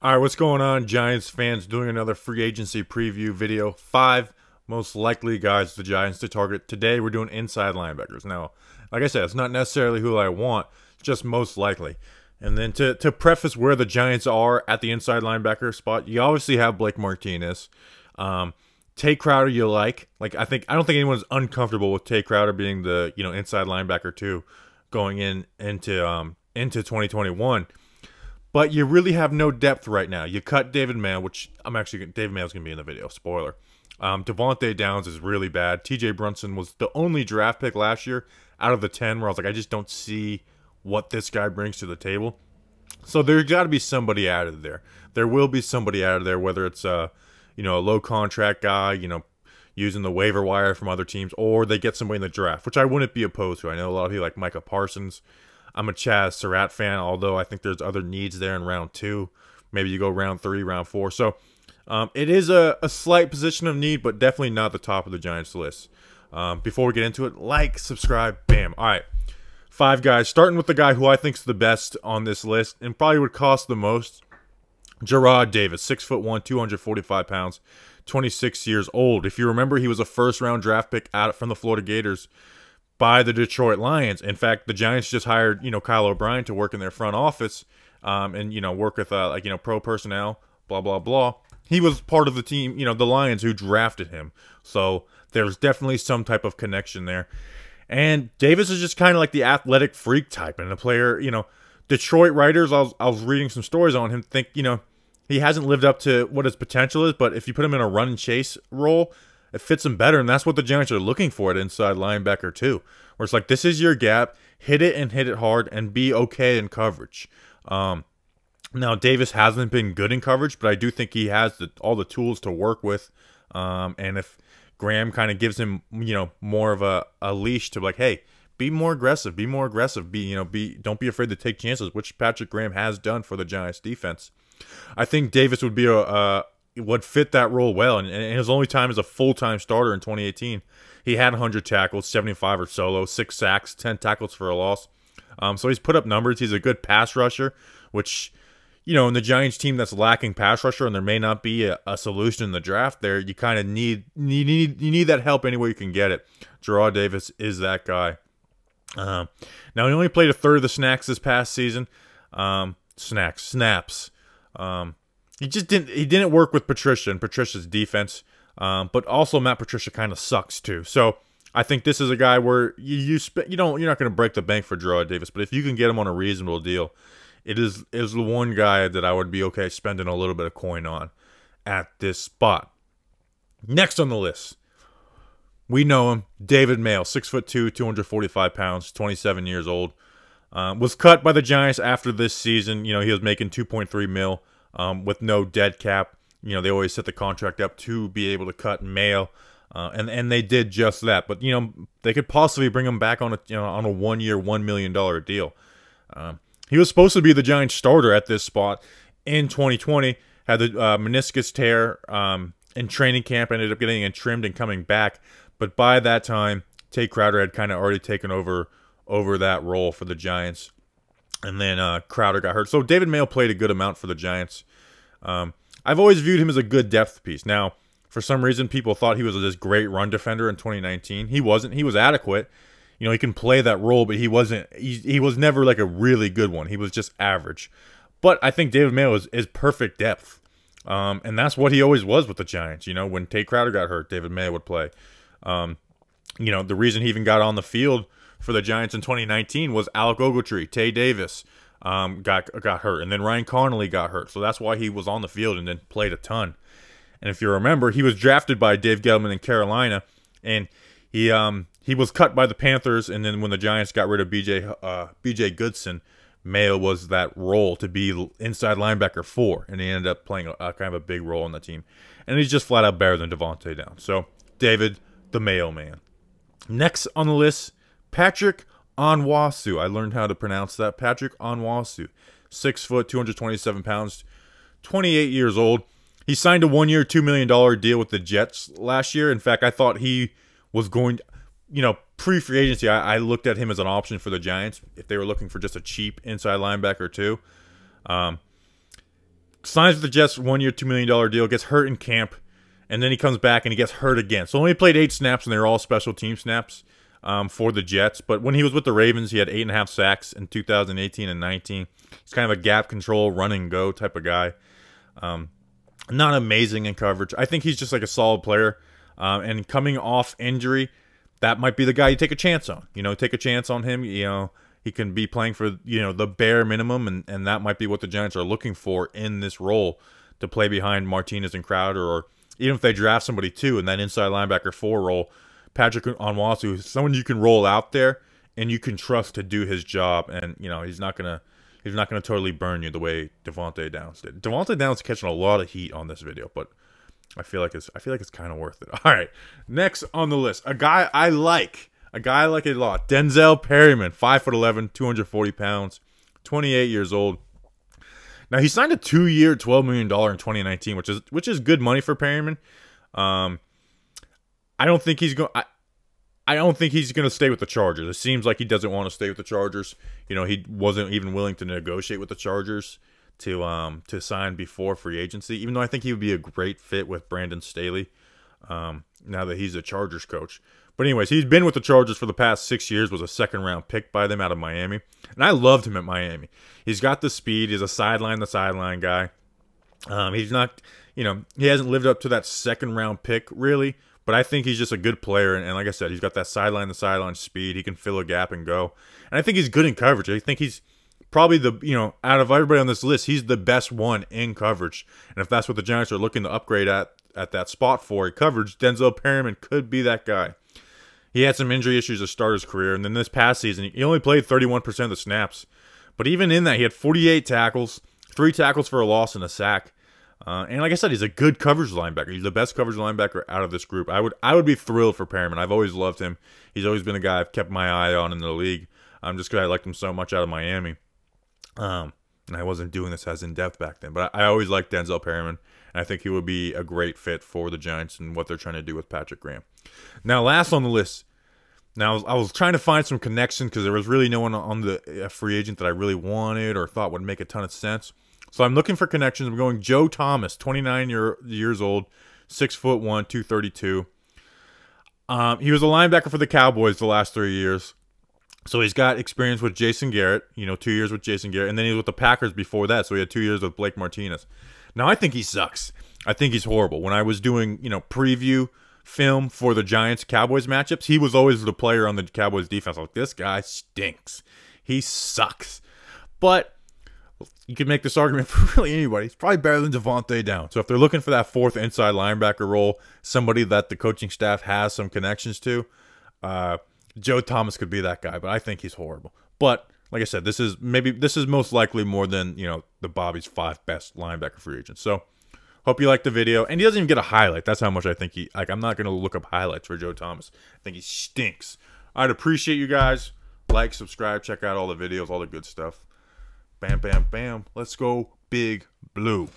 All right, what's going on, Giants fans? Doing another free agency preview video. Five most likely guys the Giants to target. Today, we're doing inside linebackers. Now, like I said, it's not necessarily who I want, just most likely. And then to, to preface where the Giants are at the inside linebacker spot, you obviously have Blake Martinez. Um, Tay Crowder you like. Like I think I don't think anyone's uncomfortable with Tay Crowder being the, you know, inside linebacker too going in into um into 2021. But you really have no depth right now. You cut David Mann, which I'm actually David Mann's going to be in the video. Spoiler. Um, Devontae Downs is really bad. T.J. Brunson was the only draft pick last year out of the ten where I was like, I just don't see what this guy brings to the table. So there's got to be somebody out of there. There will be somebody out of there, whether it's a uh, you know a low contract guy, you know, using the waiver wire from other teams, or they get somebody in the draft, which I wouldn't be opposed to. I know a lot of people like Micah Parsons I'm a Chaz Surratt fan, although I think there's other needs there in round two. Maybe you go round three, round four. So um, it is a, a, slight position of need, but definitely not the top of the Giants list. Um, before we get into it, like, subscribe, bam. All right, five guys. Starting with the guy who I think is the best on this list and probably would cost the most. Gerard Davis, six foot one, 245 pounds, 26 years old. If you remember, he was a first round draft pick out from the Florida Gators by the Detroit Lions. In fact, the Giants just hired you know Kyle O'Brien to work in their front office, um, and you know work with uh, like you know pro personnel, blah blah blah. He was part of the team, you know, the Lions who drafted him. So there's definitely some type of connection there. And Davis is just kind of like the athletic freak type, and a player, you know, Detroit writers. I was, I was reading some stories on him. Think you know he hasn't lived up to what his potential is, but if you put him in a run and chase role, it fits him better, and that's what the Giants are looking for at inside linebacker too. Where it's like this is your gap, hit it and hit it hard, and be okay in coverage. Um, now Davis hasn't been good in coverage, but I do think he has the, all the tools to work with. Um, and if Graham kind of gives him, you know, more of a, a leash to like, hey, be more aggressive, be more aggressive, be you know, be don't be afraid to take chances, which Patrick Graham has done for the Giants defense. I think Davis would be a, a, would fit that role well. And, and his only time as a full time starter in 2018, he had 100 tackles, 75 or solo, six sacks, 10 tackles for a loss. Um, so he's put up numbers. He's a good pass rusher, which, you know, in the Giants team that's lacking pass rusher, and there may not be a, a solution in the draft. There, you kind of need you need you need that help anywhere you can get it. Gerard Davis is that guy. Um, now he only played a third of the snacks this past season. Um, snacks snaps. Um, he just didn't. He didn't work with Patricia and Patricia's defense. Um, but also Matt Patricia kind of sucks too. So I think this is a guy where you you, you don't you're not going to break the bank for Gerard Davis, but if you can get him on a reasonable deal, it is is the one guy that I would be okay spending a little bit of coin on at this spot. Next on the list, we know him, David Mail, six foot two, two hundred forty five pounds, twenty seven years old. Um, was cut by the Giants after this season. You know he was making two point three mil um, with no dead cap. You know, they always set the contract up to be able to cut and mail. Uh, and and they did just that. But you know they could possibly bring him back on a you know, on a one year one million dollar deal. Um, he was supposed to be the Giants starter at this spot in 2020. Had the uh, meniscus tear um, in training camp, ended up getting it trimmed and coming back. But by that time, Tate Crowder had kind of already taken over over that role for the Giants and then uh, Crowder got hurt. So David Mayo played a good amount for the Giants. Um, I've always viewed him as a good depth piece. Now, for some reason, people thought he was this great run defender in 2019. He wasn't. He was adequate. You know, he can play that role, but he wasn't. He, he was never like a really good one. He was just average. But I think David Mayo is, is perfect depth. Um, and that's what he always was with the Giants. You know, when Tate Crowder got hurt, David Mayo would play. Um, you know, the reason he even got on the field – for the Giants in 2019 was Alec Ogletree, Tay Davis um, got got hurt, and then Ryan Connolly got hurt, so that's why he was on the field and then played a ton. And if you remember, he was drafted by Dave Gettleman in Carolina, and he um, he was cut by the Panthers, and then when the Giants got rid of BJ uh, BJ Goodson, Mayo was that role to be inside linebacker four, and he ended up playing a, a kind of a big role on the team. And he's just flat out better than Devontae Down. So David, the Mayo man. Next on the list Patrick Onwasu. I learned how to pronounce that. Patrick Onwasu, six foot, 227 pounds, 28 years old. He signed a one-year, two million dollar deal with the Jets last year. In fact, I thought he was going. You know, pre-free agency, I, I looked at him as an option for the Giants if they were looking for just a cheap inside linebacker too. Um, signs with the Jets, one-year, two million dollar deal. Gets hurt in camp, and then he comes back and he gets hurt again. So only played eight snaps, and they were all special team snaps um, for the Jets. But when he was with the Ravens, he had eight and a half sacks in 2018 and 19. He's kind of a gap control, run and go type of guy. Um, not amazing in coverage. I think he's just like a solid player. Um, and coming off injury, that might be the guy you take a chance on. You know, take a chance on him. You know, he can be playing for you know the bare minimum, and and that might be what the Giants are looking for in this role to play behind Martinez and Crowder, or even if they draft somebody too in that inside linebacker four role Patrick Onwasu, someone you can roll out there and you can trust to do his job, and you know he's not gonna he's not gonna totally burn you the way Devonte Downs did. Devonte Downs catching a lot of heat on this video, but I feel like it's I feel like it's kind of worth it. All right, next on the list, a guy I like, a guy I like a lot, Denzel Perryman, five foot eleven, two hundred forty 240 pounds, 28 years old. Now he signed a two-year, twelve million dollar in 2019, which is which is good money for Perryman. Um, I don't think he's going. I don't think he's going to stay with the Chargers. It seems like he doesn't want to stay with the Chargers. You know, he wasn't even willing to negotiate with the Chargers to um to sign before free agency. Even though I think he would be a great fit with Brandon Staley, um, now that he's a Chargers coach. But anyways, he's been with the Chargers for the past six years. Was a second round pick by them out of Miami, and I loved him at Miami. He's got the speed. He's a sideline the sideline guy. Um, he's not, you know, he hasn't lived up to that second round pick really but I think he's just a good player, and, and like I said, he's got that sideline to sideline speed. He can fill a gap and go. And I think he's good in coverage. I think he's probably the you know out of everybody on this list, he's the best one in coverage. And if that's what the Giants are looking to upgrade at at that spot for coverage, Denzel Perryman could be that guy. He had some injury issues to start his career, and then this past season, he only played 31% of the snaps. But even in that, he had 48 tackles, three tackles for a loss, and a sack. Uh, and like I said, he's a good coverage linebacker. He's the best coverage linebacker out of this group. I would I would be thrilled for Perriman. I've always loved him. He's always been a guy I've kept my eye on in the league. I'm um, just because I liked him so much out of Miami. Um, and I wasn't doing this as in depth back then, but I, I always liked Denzel Perriman, and I think he would be a great fit for the Giants and what they're trying to do with Patrick Graham. Now, last on the list. Now I was, I was trying to find some connection because there was really no one on the uh, free agent that I really wanted or thought would make a ton of sense. So I'm looking for connections. I'm going Joe Thomas, 29 year, years old, six foot one, 232. Um, he was a linebacker for the Cowboys the last three years. So he's got experience with Jason Garrett, you know, two years with Jason Garrett, and then he was with the Packers before that. So he had two years with Blake Martinez. Now I think he sucks. I think he's horrible. When I was doing, you know, preview film for the Giants Cowboys matchups, he was always the player on the Cowboys defense. Like this guy stinks. He sucks. But you could make this argument for really anybody. It's probably better than Devontae Down. So if they're looking for that fourth inside linebacker role, somebody that the coaching staff has some connections to, uh, Joe Thomas could be that guy. But I think he's horrible. But like I said, this is maybe this is most likely more than you know the Bobby's five best linebacker free agents. So hope you liked the video. And he doesn't even get a highlight. That's how much I think he like. I'm not gonna look up highlights for Joe Thomas. I think he stinks. I'd appreciate you guys like, subscribe, check out all the videos, all the good stuff. Bam, bam, bam. Let's go big blue.